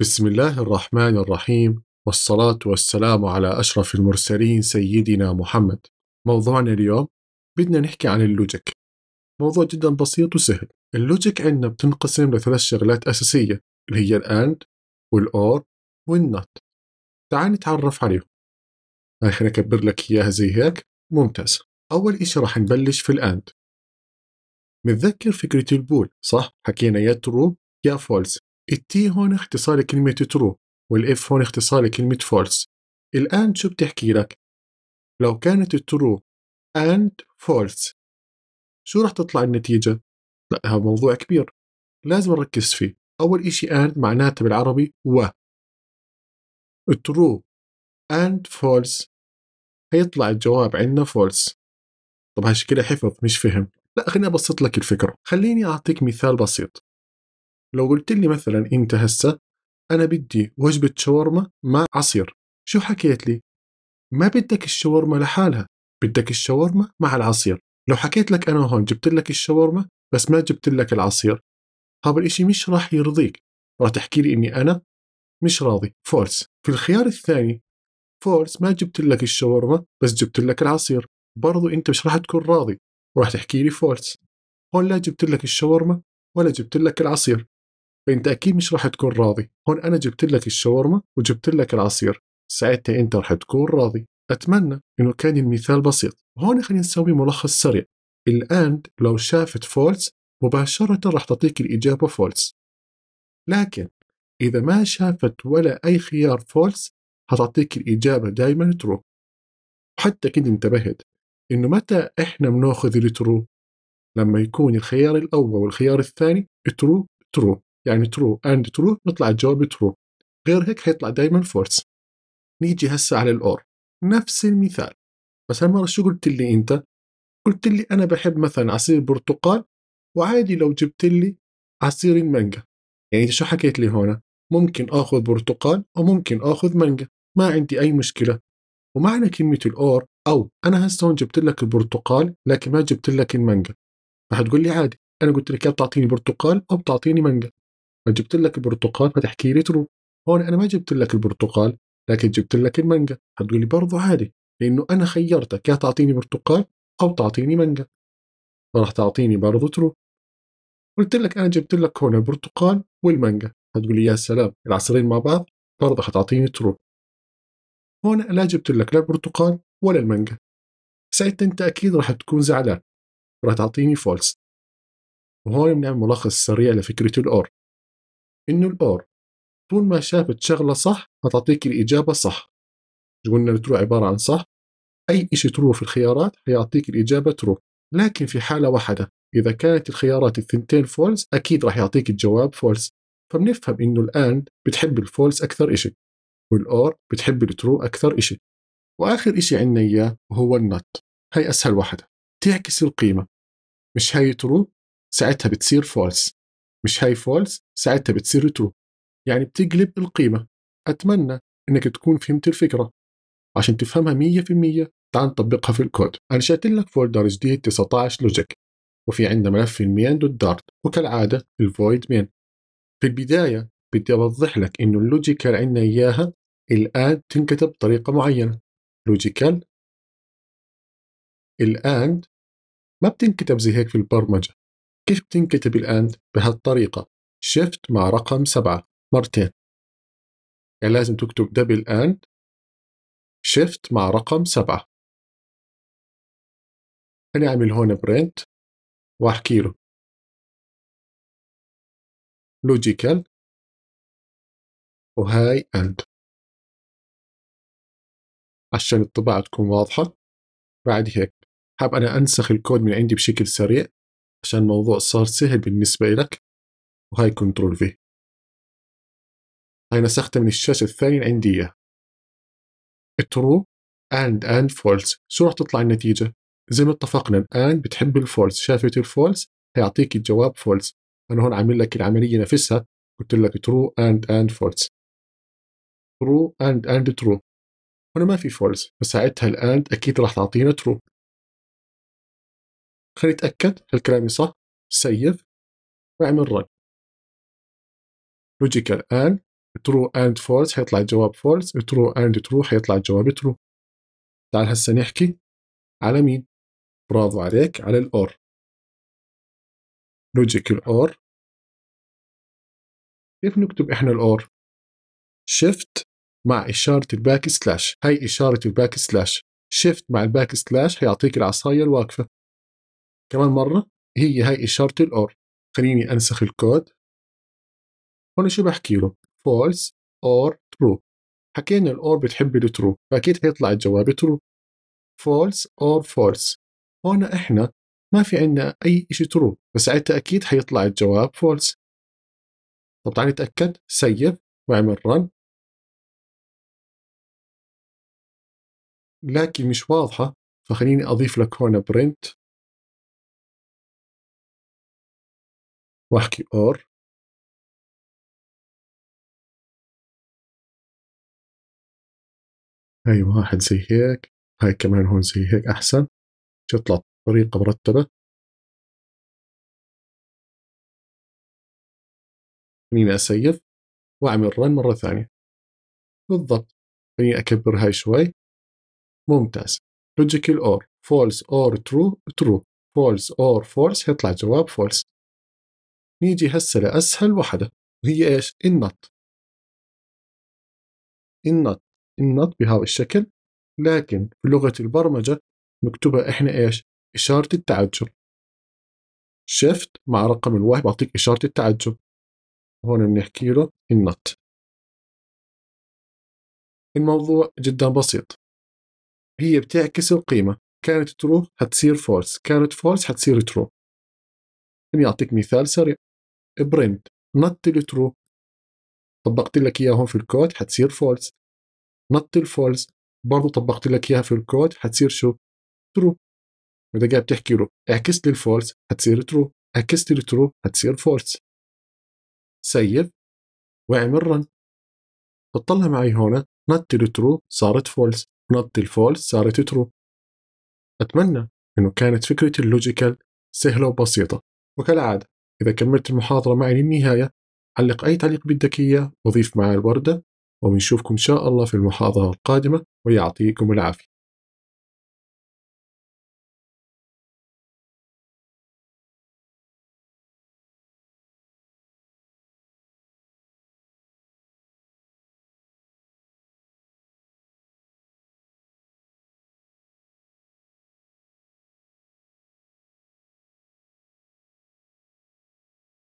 بسم الله الرحمن الرحيم والصلاة والسلام على أشرف المرسلين سيدنا محمد موضوعنا اليوم بدنا نحكي عن اللوجيك موضوع جدا بسيط وسهل اللوجيك عندنا بتنقسم لثلاث شغلات أساسية اللي هي الأند والأور والنوت تعال نتعرف عليهم هاي خليني أكبر لك إياها زي هيك ممتاز أول إشي رح نبلش في الأند متذكر فكرة البول صح؟ حكينا يا ترو يا فولس التي هون اختصار لكلمة ترو والاف هون اختصار لكلمة فولس الآن شو بتحكي لك؟ لو كانت ترو and false شو رح تطلع النتيجة؟ لا هذا موضوع كبير لازم نركز فيه أول إشي and معناته بالعربي و ترو and false هيطلع الجواب عندنا false طب هالشكلها حفظ مش فهم لا خليني أبسط لك الفكرة خليني أعطيك مثال بسيط لو قلت لي مثلا انت هسه انا بدي وجبه شاورما مع عصير شو حكيت لي ما بدك الشاورما لحالها بدك الشاورما مع العصير لو حكيت لك انا هون جبت لك الشاورما بس ما جبت لك العصير هذا الاشي مش راح يرضيك راح تحكي لي اني انا مش راضي فورس في الخيار الثاني فورس ما جبت لك الشاورما بس جبت لك العصير برضو انت مش راح تكون راضي وراح تحكي لي فورس هون لا جبت لك الشاورما ولا جبت لك العصير فانت اكيد مش راح تكون راضي هون انا جبت لك الشاورما وجبت لك العصير ساعتها انت راح تكون راضي اتمنى انه كان المثال بسيط هون خلينا نسوي ملخص سريع الاند لو شافت فولس مباشرة راح تعطيك الإجابة فولس لكن إذا ما شافت ولا أي خيار فولس هتعطيك الإجابة دايما ترو وحتى كنت انتبهت إنه متى إحنا بناخذ الترو لما يكون الخيار الأول والخيار الثاني ترو ترو يعني ترو اند ترو نطلع الجواب ترو غير هيك حيطلع دائما فورس نيجي هسه على الاور نفس المثال بس هالمره شو قلت لي انت قلت لي انا بحب مثلا عصير برتقال وعادي لو جبت لي عصير المانجا يعني شو حكيت لي هون ممكن اخذ برتقال وممكن اخذ مانجا ما عندي اي مشكله ومعنى كلمه الاور او انا هسه هون جبت لك البرتقال لكن ما جبت لك المانجا رح تقول لي عادي انا قلت لك يا بتعطيني برتقال او بتعطيني مانجا جبت لك البرتقال فتحكي لي ترو هون انا ما جبت لك البرتقال لكن جبت لك المانجا هتقولي برضه عادي لانه انا خيرتك يا تعطيني برتقال او تعطيني مانجا فراح تعطيني برضه ترو قلت لك انا جبت لك هون البرتقال والمانجا هتقولي يا سلام العصيرين مع بعض برضه حتعطيني ترو هون لا جبت لك لا البرتقال ولا المانجا ساعتها انت اكيد راح تكون زعلان راح تعطيني فولس وهون بنعمل ملخص سريع لفكرة الأور انه الاور طول ما شافت شغله صح هتعطيك الاجابه صح قلنا الترو عباره عن صح اي شيء ترو في الخيارات هيعطيك الاجابه ترو لكن في حاله واحده اذا كانت الخيارات الثنتين فولس اكيد راح يعطيك الجواب فولس فبنفهم انه الاند بتحب الفولس اكثر شيء والاور بتحب الترو اكثر شيء واخر شيء عندنا اياه هو النوت هي اسهل واحده تعكس القيمه مش هي ترو ساعتها بتصير فولس مش هاي فولس ساعتها بتصير ترو يعني بتقلب القيمة أتمنى إنك تكون فهمت الفكرة عشان تفهمها 100% تعال نطبقها في الكود أنا لك فولدر جديد 19 لوجيك وفي عندنا ملف المين دوت دارت وكالعادة الفويد مين في البداية بدي أوضح لك إنه اللوجيكال عندنا إياها الآن تنكتب بطريقة معينة لوجيكال الآن ما بتنكتب زي هيك في البرمجة كيف بتنكتب الآن بهالطريقة شيفت مع رقم سبعة مرتين يعني لازم تكتب دبل آن شيفت مع رقم سبعة خليني أعمل هون برنت وأحكي له لوجيكال وهاي أند عشان الطباعة تكون واضحة بعد هيك حاب أنا أنسخ الكود من عندي بشكل سريع عشان الموضوع صار سهل بالنسبة لك وهاي كنترول في هاي نسختها من الشاشة الثانية عندي إياها true and and false شو راح تطلع النتيجة؟ زي ما اتفقنا الآن بتحب الفولس شافت الفولس هيعطيك الجواب فولس أنا هون عامل لك العملية نفسها قلت لك true and and false true and and true هنا ما في فولس فساعتها الآن أكيد راح تعطينا true خلي يتاكد هل كلامي صح سيف واعمل رن لوجيكال الان ترو اند فولس حيطلع الجواب فولس ترو اند ترو حيطلع الجواب ترو تعال هسه نحكي على مين برافو عليك على الاور لوجيك الاور كيف نكتب احنا الاور شيفت مع إشارة الباك سلاش هاي إشارة الباك سلاش شيفت مع الباك سلاش هيعطيك العصاية الواقفة كمان مرة هي هاي إشارة الأور خليني أنسخ الكود هون شو بحكي له false or true حكينا الأور بتحب الترو فأكيد هيطلع الجواب ترو false or false هون إحنا ما في عندنا أي شيء ترو فساعتها أكيد حيطلع الجواب false طب تعال نتأكد سيف واعمل رن لكن مش واضحة فخليني أضيف لك هون print واحكي اور هاي واحد زي هيك هاي كمان هون زي هيك أحسن تطلع طريقة مرتبة خليني أسيف وأعمل رن مرة ثانية بالضبط خليني أكبر هاي شوي ممتاز لوجيكال اور فولس اور ترو ترو فولس اور فولس هيطلع جواب فولس نيجي هسه لأسهل وحدة وهي إيش النط النط النط بهذا الشكل لكن في لغة البرمجة نكتبها إحنا إيش إشارة التعجب شيفت مع رقم الواحد بعطيك إشارة التعجب هون بنحكي له النط الموضوع جدا بسيط هي بتعكس القيمة كانت ترو هتصير فولس كانت فولس هتصير ترو بنعطيك مثال سريع برنت نط الترو طبقت لك اياهم في الكود حتصير فولس نط الفولس برضو طبقت لك اياها في الكود حتصير شو ترو اذا قاعد تحكي له اعكس لي الفولس حتصير ترو عكست لي الترو حتصير فولس سيف واعمل رن بتطلع معي هون نط الترو صارت فولس نط الفولس صارت ترو اتمنى انه كانت فكره اللوجيكال سهله وبسيطه وكالعاده إذا كملت المحاضرة معي للنهاية علق أي تعليق بدك إياه وضيف معي الوردة وبنشوفكم إن شاء الله في المحاضرة القادمة ويعطيكم العافية